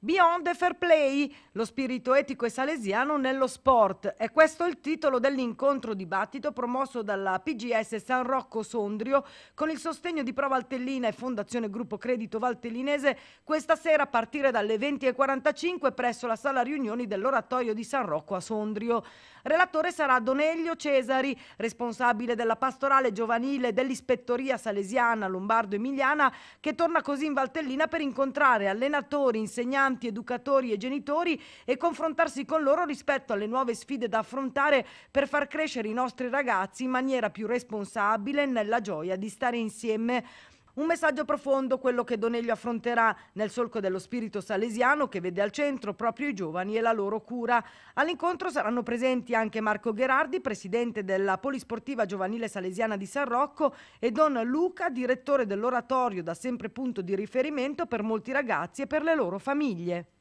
Beyond the Fair Play, lo spirito etico e salesiano nello sport. È questo il titolo dell'incontro dibattito promosso dalla PGS San Rocco Sondrio con il sostegno di Pro Valtellina e Fondazione Gruppo Credito Valtellinese questa sera a partire dalle 20.45 presso la sala riunioni dell'oratorio di San Rocco a Sondrio. Relatore sarà Donelio Cesari, responsabile della pastorale giovanile dell'ispettoria salesiana lombardo-emiliana che torna così in Valtellina per incontrare allenatori, insegnanti insegnanti, educatori e genitori e confrontarsi con loro rispetto alle nuove sfide da affrontare per far crescere i nostri ragazzi in maniera più responsabile nella gioia di stare insieme. Un messaggio profondo quello che Doneglio affronterà nel solco dello spirito salesiano che vede al centro proprio i giovani e la loro cura. All'incontro saranno presenti anche Marco Gherardi, presidente della Polisportiva Giovanile Salesiana di San Rocco e Don Luca, direttore dell'oratorio da sempre punto di riferimento per molti ragazzi e per le loro famiglie.